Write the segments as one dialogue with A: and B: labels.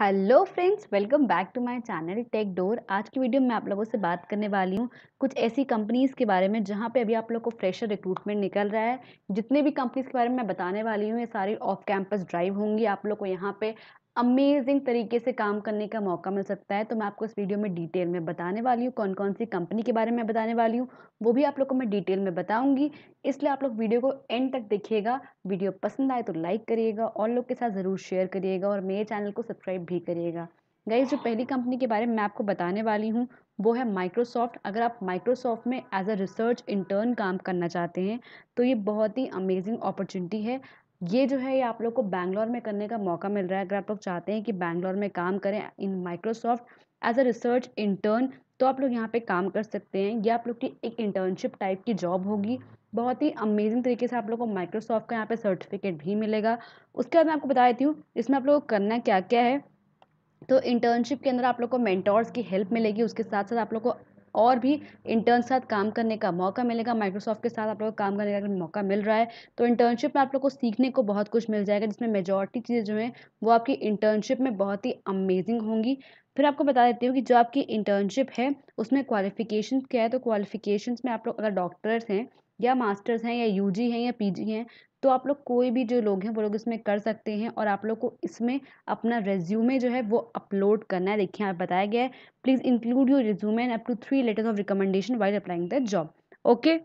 A: hello friends welcome back to my channel tech door आज की video में आप लोगों से बात करने वाली हूँ कुछ ऐसी कंपनीज़ के बारे में जहाँ पे अभी आप लोग को फ्रेशर रिक्रूटमेंट निकल रहा है जितने भी कंपनीज़ के बारे में मैं बताने वाली हूँ ये सारी ऑफ कैंपस ड्राइव होंगी आप लोग को यहाँ पे अमेजिंग तरीके से काम करने का मौका मिल सकता है तो मैं आपको इस वीडियो में डिटेल में बताने वाली हूँ कौन कौन सी कंपनी के बारे में बताने वाली हूँ वो भी आप लोग को मैं डिटेल में बताऊँगी इसलिए आप लोग वीडियो को एंड तक देखिएगा वीडियो पसंद आए तो लाइक करिएगा और लोग के साथ ज़रूर शेयर करिएगा और मेरे चैनल को सब्सक्राइब भी करिएगा गई जो पहली कंपनी के बारे में मैं आपको बताने वाली हूँ वो है माइक्रोसॉफ्ट अगर आप माइक्रोसॉफ्ट में एज अ रिसर्च इंटर्न काम करना चाहते हैं तो ये बहुत ही अमेजिंग अपॉर्चुनिटी है ये जो है ये आप लोग को बैंगलोर में करने का मौका मिल रहा है अगर आप लोग चाहते हैं कि बैंगलोर में काम करें in Microsoft as a research intern तो आप लोग यहाँ पे काम कर सकते हैं ये आप लोग की एक इंटर्नशिप टाइप की जॉब होगी बहुत ही अमेजिंग तरीके से आप लोग को माइक्रोसॉफ्ट का यहाँ पे सर्टिफिकेट भी मिलेगा उसके बाद मैं आपको बता देती हूँ इसमें आप लोग को करना क्या क्या है तो इंटर्नशिप के अंदर आप लोग को मैंटोर्स की हेल्प मिलेगी उसके साथ साथ आप लोग को और भी इंटर्न के साथ काम करने का मौका मिलेगा माइक्रोसॉफ्ट के साथ आप लोग को काम करने का मौका मिल रहा है तो इंटर्नशिप में आप लोग को सीखने को बहुत कुछ मिल जाएगा जिसमें मेजोरिटी चीज़ें जो हैं वो आपकी इंटर्नशिप में बहुत ही अमेजिंग होंगी फिर आपको बता देती हूँ कि जो आपकी इंटर्नशिप है उसमें क्वालिफिकेशन क्या है तो क्वालिफिकेशन में आप लोग अगर डॉक्टर्स हैं या मास्टर्स हैं या यू हैं या पी हैं तो आप लोग कोई भी जो लोग हैं वो लोग इसमें कर सकते हैं और आप लोग को इसमें अपना रेज्यूमे जो है वो अपलोड करना है देखिए आप बताया गया है please include your resume and up to three letters of recommendation while applying the job okay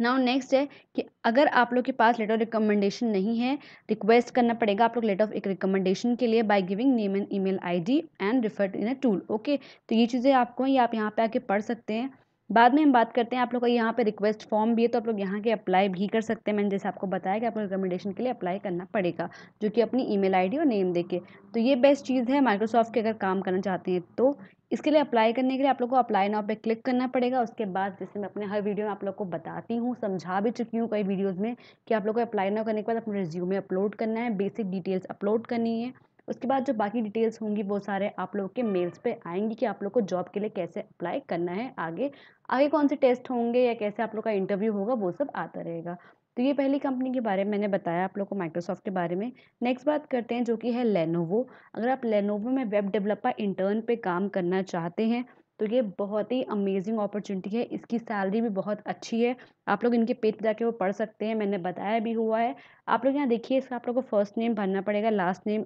A: now next है कि अगर आप लोग के पास लेटर ऑफ रिकमेंडेशन नहीं है रिक्वेस्ट करना पड़ेगा आप लोग लेटर ऑफ एक रिकमेंडेशन के लिए by giving name and email ID and refer in a tool okay तो ये चीज़ें आपको ये आप यहाँ पे आके पढ़ सकते हैं बाद में हम बात करते हैं आप लोग का यहाँ पे रिक्वेस्ट फॉर्म भी है तो आप लोग यहाँ के अप्लाई भी कर सकते हैं मैंने जैसे आपको बताया कि आपको रिकमेंडेशन के लिए अप्लाई करना पड़ेगा जो कि अपनी ईमेल आईडी और नेम देके तो ये बेस्ट चीज़ है माइक्रोसॉफ्ट के अगर काम करना चाहते हैं तो इसके लिए अप्लाई करने के लिए आप लोग को अप्लाई नाव पे क्लिक करना पड़ेगा उसके बाद जैसे मैं अपने हर वीडियो में आप लोग को बताती हूँ समझा भी चुकी हूँ कई वीडियोज़ में कि आप लोग को अप्लाई नाव करने के बाद अपने रिज्यूमे अपलोड करना है बेसिक डिटेल्स अपलोड करनी है उसके बाद जो बाकी डिटेल्स होंगी वो सारे आप लोग के मेल्स पे आएंगी कि आप लोग को जॉब के लिए कैसे अप्लाई करना है आगे आगे कौन से टेस्ट होंगे या कैसे आप लोग का इंटरव्यू होगा वो सब आता रहेगा तो ये पहली कंपनी के बारे में मैंने बताया आप लोग को माइक्रोसॉफ्ट के बारे में नेक्स्ट बात करते हैं जो कि है लेनोवो अगर आप लेनोवो में वेब डेवलपर इंटर्न पर काम करना चाहते हैं तो ये बहुत ही अमेजिंग अपॉर्चुनिटी है इसकी सैलरी भी बहुत अच्छी है आप लोग इनके पेज पर जाके वो पढ़ सकते हैं मैंने बताया भी हुआ है आप लोग यहाँ देखिए इसका आप लोग को फर्स्ट नेम भरना पड़ेगा last name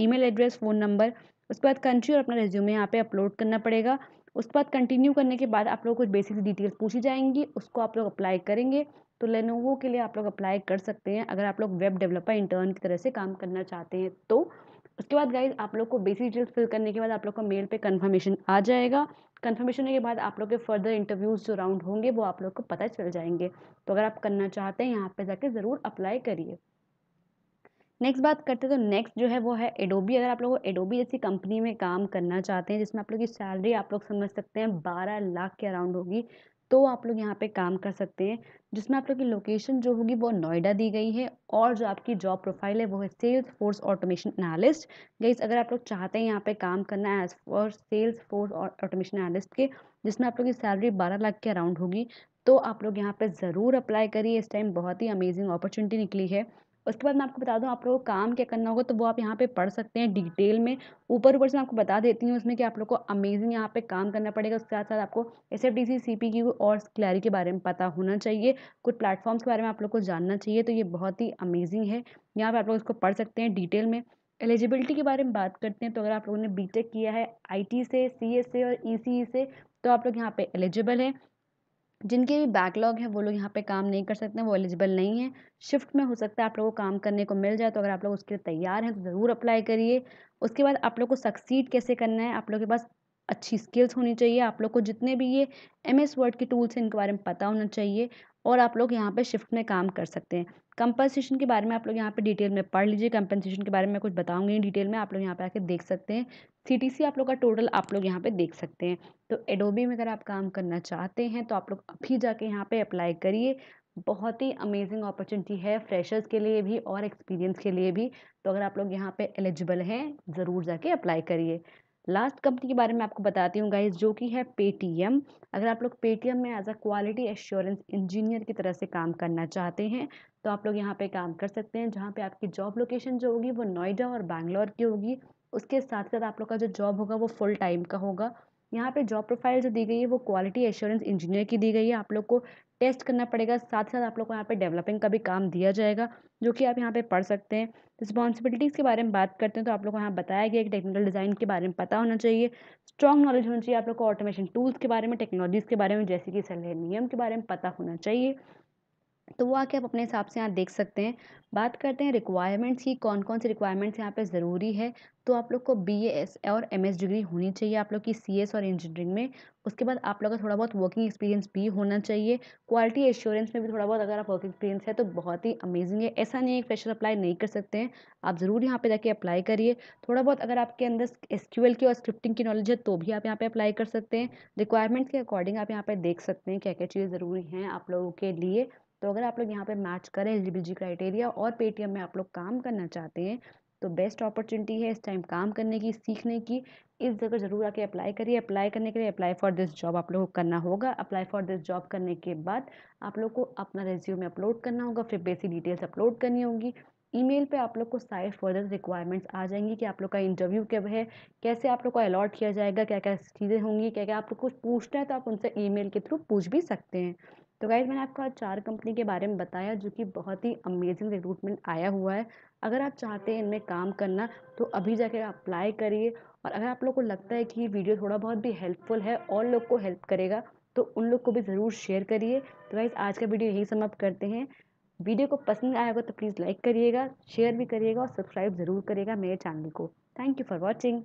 A: email address phone number उसके बाद कंट्री और अपना रेज्यूमे यहाँ पे अपलोड करना पड़ेगा उसके बाद कंटिन्यू करने के बाद आप लोग कुछ बेसिक डिटेल्स पूछी जाएंगी उसको आप लोग अप्लाई करेंगे तो लेनोवो के लिए आप लोग अप्लाई कर सकते हैं अगर आप लोग वेब डेवलपर इंटर्न की तरह से काम करना चाहते हैं तो उसके बाद गाइज आप लोग को बेसिक डिटेल्स फिल करने के बाद आप लोग का मेल पे कंफर्मेशन आ जाएगा कंफर्मेशन होने के बाद आप लोग के फर्दर इंटरव्यूज़ जो राउंड होंगे वो आप लोग को पता चल जाएंगे तो अगर आप करना चाहते हैं यहाँ पर जाके ज़रूर अप्लाई करिए नेक्स्ट बात करते हैं तो नेक्स्ट जो है वो है एडोबी अगर आप लोग एडोबी जैसी कंपनी में काम करना चाहते हैं जिसमें आप लोग की सैलरी आप लोग समझ सकते हैं बारह लाख के अराउंड होगी तो आप लोग यहाँ पे काम कर सकते हैं जिसमें आप लोग की लोकेशन जो होगी वो नोएडा दी गई है और जो आपकी जॉब प्रोफाइल है वो है सेल्स फोर्स ऑटोमेशन एनालिस्ट गई अगर आप लोग चाहते हैं यहाँ पे काम करना as for sales force automation analyst के जिसमें आप लोग की सैलरी बारह लाख के अराउंड होगी तो आप लोग यहाँ पे ज़रूर अप्लाई करिए इस टाइम बहुत ही अमेजिंग अपॉर्चुनिटी निकली है उसके बाद मैं आपको बता दूँ आप लोगों को काम क्या करना होगा तो वो आप यहाँ पे पढ़ सकते हैं डिटेल में ऊपर ऊपर से मैं आपको बता देती हूँ उसमें कि आप लोग को अमेजिंग यहाँ पे काम करना पड़ेगा उसके साथ साथ आपको S F D C C P और क्लैरी के बारे में पता होना चाहिए कुछ प्लेटफॉर्म्स के बारे में आप लोग को जानना चाहिए तो ये बहुत ही अमेजिंग है यहाँ पर आप लोग इसको पढ़ सकते हैं डिटेल में एलिजिबिलिटी के बारे में बात करते हैं तो अगर आप लोगों ने बी किया है आई से सी से और ई e e से तो आप लोग यहाँ पे एलिजिबल हैं जिनके भी बैकलॉग है वो लोग यहाँ पे काम नहीं कर सकते हैं वो एलिजिबल नहीं है शिफ्ट में हो सकता है आप लोगों को काम करने को मिल जाए तो अगर आप लोग उसके लिए तैयार हैं तो ज़रूर अप्लाई करिए उसके बाद आप लोग को सक्सीड कैसे करना है आप लोग के पास अच्छी स्किल्स होनी चाहिए आप लोग को जितने भी ये एम एस वर्ड के टूल्स हैं इनके बारे में पता होना चाहिए और आप लोग यहाँ पे शिफ्ट में काम कर सकते हैं कंपनसेशन के बारे में आप लोग यहाँ पे डिटेल में पढ़ लीजिए कंपनसेशन के बारे में कुछ बताऊंगी डिटेल में आप लोग यहाँ पे आके देख सकते हैं सीटीसी आप लोग का टोटल आप लोग यहाँ पे देख सकते हैं तो एडोबी में अगर आप काम करना चाहते हैं तो आप लोग अभी जाके यहाँ पे अप्लाई करिए बहुत ही अमेजिंग अपॉर्चुनिटी है फ्रेशर्स के लिए भी और एक्सपीरियंस के लिए भी तो अगर आप लोग यहाँ पे एलिजिबल हैं ज़रूर जाके अप्लाई करिए लास्ट कंपनी के बारे में आपको बताती हूँ गाइज जो कि है पेटीएम अगर आप लोग पेटीएम में as a quality assurance engineer की तरह से काम करना चाहते हैं तो आप लोग यहाँ पे काम कर सकते हैं जहाँ पे आपकी जॉब लोकेशन जो होगी वो नोएडा और बैंगलोर की होगी उसके साथ साथ आप लोग का जो जॉब होगा वो फुल टाइम का होगा यहाँ पे जॉब प्रोफाइल जो दी गई है वो क्वालिटी एश्योरेंस इंजीनियर की दी गई है आप लोग को टेस्ट करना पड़ेगा साथ ही साथ आप लोग को यहाँ पे डेवलपिंग का भी काम दिया जाएगा जो कि आप यहाँ पे पढ़ सकते हैं रिस्पॉन्सिबिलिटीज़ के बारे में बात करते हैं तो आप लोग को यहाँ बताया गया कि टेक्निकल डिज़ाइन के बारे में पता होना चाहिए स्ट्रॉन्ग नॉलेज होना चाहिए आप लोग को ऑटोमेशन टूल्स के बारे में टेक्नोलॉजीज़ के बारे में जैसे कि सेलेनियम के बारे में पता होना चाहिए तो वो आके आप अपने हिसाब से यहाँ देख सकते हैं बात करते हैं रिक्वायरमेंट्स की कौन कौन सी रिक्वायरमेंट्स यहाँ पे ज़रूरी है तो आप लोग को बी एस और एम एस डिग्री होनी चाहिए आप लोग की सी एस और इंजीनियरिंग में उसके बाद आप लोग का थोड़ा बहुत वर्किंग एक्सपीरियंस भी होना चाहिए क्वालिटी एश्योरेंस में भी थोड़ा बहुत अगर आप वर्किंग एक्सपीरियंस है तो बहुत ही अमेजिंग है ऐसा नहीं है प्रेशर अप्लाई नहीं कर सकते हैं आप ज़रूर यहाँ पर जाके अप्लाई करिए थोड़ा बहुत अगर आपके अंदर एस की और स्क्रिप्टिंग की नॉलेज है तो भी आप यहाँ पर अप्लाई कर सकते हैं रिक्वायरमेंट्स के अकॉर्डिंग आप यहाँ पर देख सकते हैं क्या क्या चीज़ें ज़रूरी हैं आप लोगों के लिए तो अगर आप लोग यहाँ पे मैच करें एलिजिबिलिटी क्राइटेरिया और पेटीएम में आप लोग काम करना चाहते हैं तो बेस्ट अपॉर्चुनिटी है इस टाइम काम करने की सीखने की इस जगह ज़रूर आके अप्लाई करिए अप्लाई करने के लिए अप्लाई फॉर दिस जॉब आप लोगों को करना होगा अप्लाई फॉर दिस जॉब करने के बाद आप लोग को अपना रेज्यूम में अपलोड करना होगा फिर बेसिक डिटेल्स अपलोड करनी होगी ईमेल पे आप लोग को सारे फर्दर रिक्वायरमेंट्स आ जाएंगी कि आप लोग का इंटरव्यू कब है कैसे आप लोग को अलॉट किया जाएगा क्या क्या चीज़ें होंगी क्या क्या आप लोग कुछ पूछना है तो आप उनसे ई के थ्रू पूछ भी सकते हैं तो गाइज मैंने आपको आज चार कंपनी के बारे में बताया जो कि बहुत ही अमेजिंग रिक्रूटमेंट आया हुआ है अगर आप चाहते हैं इनमें काम करना तो अभी जाके अप्लाई करिए और अगर आप लोग को लगता है कि ये वीडियो थोड़ा बहुत भी हेल्पफुल है और लोग को हेल्प करेगा तो उन लोग को भी ज़रूर शेयर करिए तो गाइज़ आज का वीडियो यही समाप्त करते हैं वीडियो को पसंद आया होगा तो प्लीज़ लाइक करिएगा शेयर भी करिएगा और सब्सक्राइब ज़रूर करिएगा मेरे चैनल को थैंक यू फॉर वॉचिंग